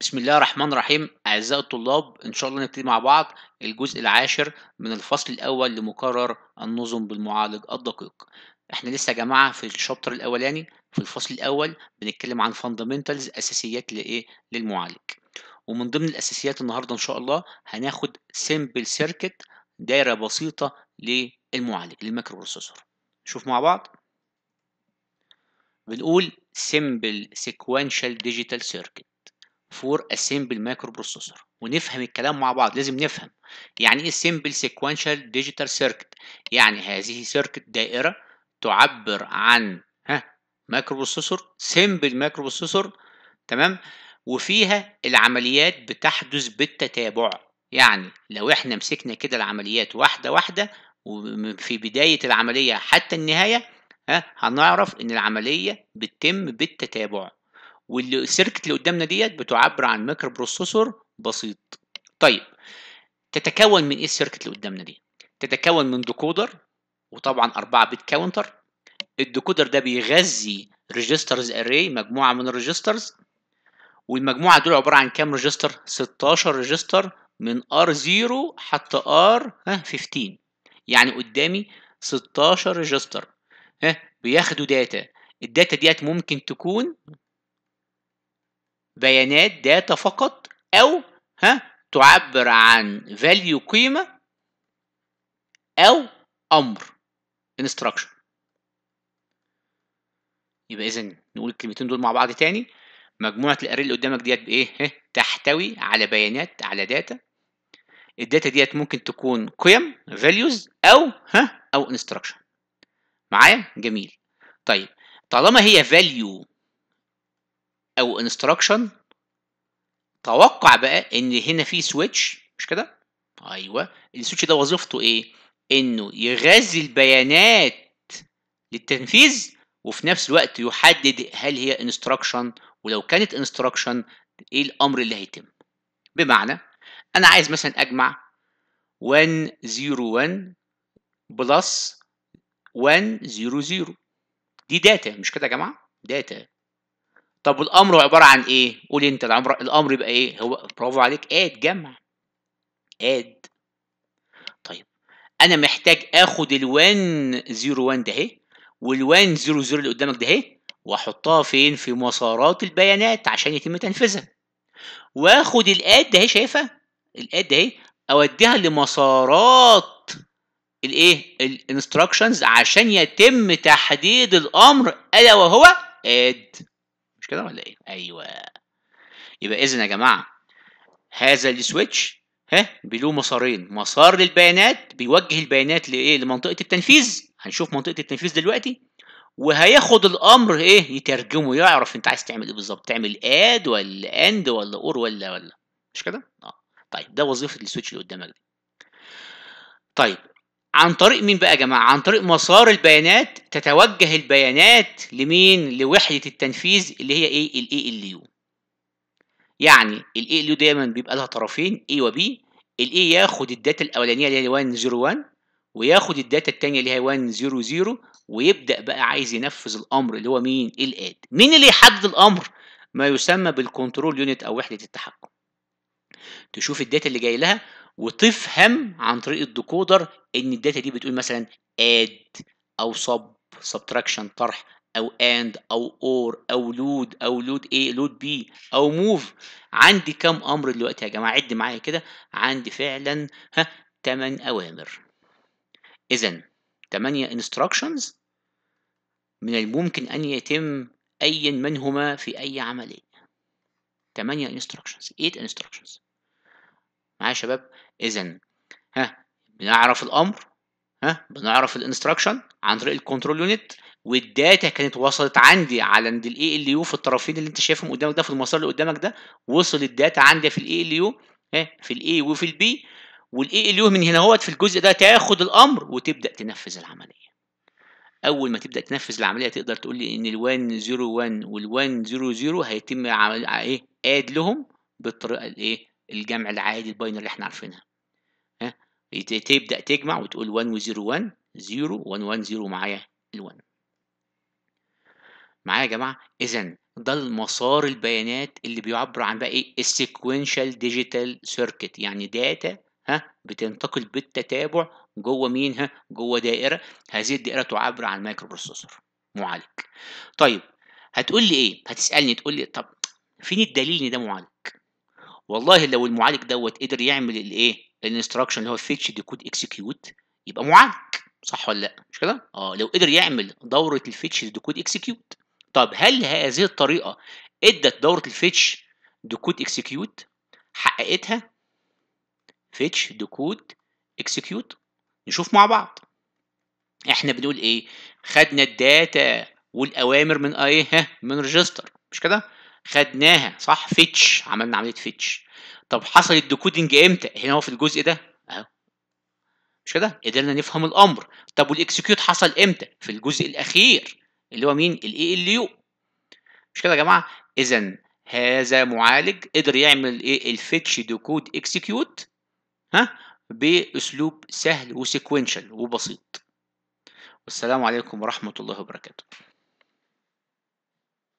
بسم الله الرحمن الرحيم أعزائي الطلاب إن شاء الله نبتدي مع بعض الجزء العاشر من الفصل الأول لمقرر النظم بالمعالج الدقيق إحنا لسه يا جماعة في الشابتر الأولاني في الفصل الأول بنتكلم عن فاندامنتالز أساسيات لإيه للمعالج ومن ضمن الأساسيات النهاردة إن شاء الله هناخد سيمبل سيركت دايرة بسيطة للمعالج للميكرو بروسيسور شوف مع بعض بنقول سيمبل سيكوينشال ديجيتال سيركت فور اسيمبل مايكرو بروسيسور ونفهم الكلام مع بعض لازم نفهم يعني ايه سيمبل سيكوينشال ديجيتال سيركت يعني هذه سيركت دائره تعبر عن ها مايكرو بروسيسور سيمبل مايكرو بروسيسور تمام وفيها العمليات بتحدث بالتتابع يعني لو احنا مسكنا كده العمليات واحده واحده وفي بدايه العمليه حتى النهايه ها هنعرف ان العمليه بتتم بالتتابع والسيركت اللي قدامنا ديت بتعبر عن مايكرو بروسيسور بسيط طيب تتكون من ايه السيركت اللي قدامنا دي تتكون من ديكودر وطبعا 4 بت كاونتر الديكودر ده بيغذي ريجسترز اري مجموعه من الريجسترز والمجموعه دول عباره عن كام ريجستر 16 ريجستر من ار 0 حتي ار R15 يعني قدامي 16 ريجستر ها بياخدوا داتا الداتا ديت ممكن تكون بيانات داتا فقط أو ها تعبر عن فاليو قيمة أو أمر instruction يبقى إذا نقول الكلمتين دول مع بعض تاني مجموعة الأري اللي قدامك ديت بإيه؟ إيه؟ تحتوي على بيانات على داتا الداتا ديت ممكن تكون قيم values أو ها أو instruction معايا؟ جميل طيب طالما هي value او انستراكشن توقع بقى ان هنا في سويتش مش كده ايوه السويتش ده وظيفته ايه انه يغذي البيانات للتنفيذ وفي نفس الوقت يحدد هل هي انستراكشن ولو كانت انستراكشن ايه الامر اللي هيتم بمعنى انا عايز مثلا اجمع 101 بلس 100 دي داتا مش كده يا جماعه داتا طب والامر عباره عن ايه قول انت الامر الامر يبقى ايه هو برافو عليك اد جمع اد طيب انا محتاج اخد ال101 ده اهي وال100 اللي قدامك ده اهي واحطها فين في مسارات البيانات عشان يتم تنفيذها واخد الاد ده اهي شايفها الاد ده اهي اوديها لمسارات الايه الانستراكشنز عشان يتم تحديد الامر الا وهو اد كده ولا ايه ايوه يبقى اذا يا جماعه هذا السويتش ها بله مسارين مسار للبيانات بيوجه البيانات لايه لمنطقه التنفيذ هنشوف منطقه التنفيذ دلوقتي وهياخد الامر ايه يترجمه يعرف انت عايز تعمل ايه بالظبط تعمل اد ولا اند ولا اور ولا ولا مش كده اه طيب ده وظيفه السويتش اللي قدامك دي طيب عن طريق مين بقى يا جماعه عن طريق مسار البيانات تتوجه البيانات لمين لوحده التنفيذ اللي هي ايه الـ ال يو يعني الـ ال يو دايما بيبقى لها طرفين B وبي A ياخد الداتا الاولانيه اللي هي 101 وياخد الداتا الثانيه اللي هي 100 ويبدا بقى عايز ينفذ الامر اللي هو مين الاد مين اللي يحدد الامر ما يسمى بالكنترول يونت او وحده التحكم تشوف الداتا اللي جاي لها وتفهم عن طريق الديكودر ان الداتا دي بتقول مثلا اد او سب سبتراكشن طرح او اند او اور او لود او لود ايه لود بي او موف عندي كام امر دلوقتي يا جماعه عد معايا كده عندي فعلا ها 8 اوامر اذا 8 انستراكشنز من الممكن ان يتم اي منهما في اي عمليه 8 انستراكشنز 8 انستراكشنز معايا يا شباب اذا ها بنعرف الامر ها بنعرف الانستراكشن عن طريق الكنترول يونت والداتا كانت وصلت عندي على عند الاي ال يو في الطرفين اللي انت شايفهم قدامك ده في المسار اللي قدامك ده وصل الداتا عندي في الاي ال يو ها في الاي وفي البي والاي ال يو من هنا اهوت في الجزء ده تاخد الامر وتبدا تنفذ العمليه اول ما تبدا تنفذ العمليه تقدر تقول لي ان ال101 وال100 هيتم ايه اد لهم بالطريقه الايه الجمع العادي الباينري اللي احنا عارفينها ها تبدا تجمع وتقول 1 و 0 1 0 1 1 0 معايا ال1 معايا يا جماعه اذا ده المسار البيانات اللي بيعبر عن بقى ايه السيكوينشال ديجيتال سيركت يعني داتا ها بتنتقل بالتتابع جوه مين ها جوه دائره هذه الدائره تعبر عن مايكرو بروسيسور معالج طيب هتقول لي ايه هتسالني تقول لي طب فين الدليل ان ده معالج والله لو المعالج دوت قدر يعمل الايه الانستراكشن اللي هو فيتش ديكود اكسكيوت يبقى معالج صح ولا لا مش كده اه لو قدر يعمل دوره الفيتش ديكود اكسكيوت طب هل هذه الطريقه ادت دوره الفيتش ديكود اكسكيوت حققتها فيتش ديكود اكسكيوت نشوف مع بعض احنا بنقول ايه خدنا الداتا والاوامر من ايه من ريجستر مش كده خدناها صح فيتش عملنا عمليه فيتش طب حصل الديكودنج امتى هنا هو في الجزء ده اهو مش كده قدرنا نفهم الامر طب والاكسكيوت حصل امتى في الجزء الاخير اللي هو مين الاي ال يو مش كده يا جماعه اذا هذا معالج قدر يعمل ايه الفيتش ديكود اكسكيوت ها باسلوب سهل وسيكونشال وبسيط والسلام عليكم ورحمه الله وبركاته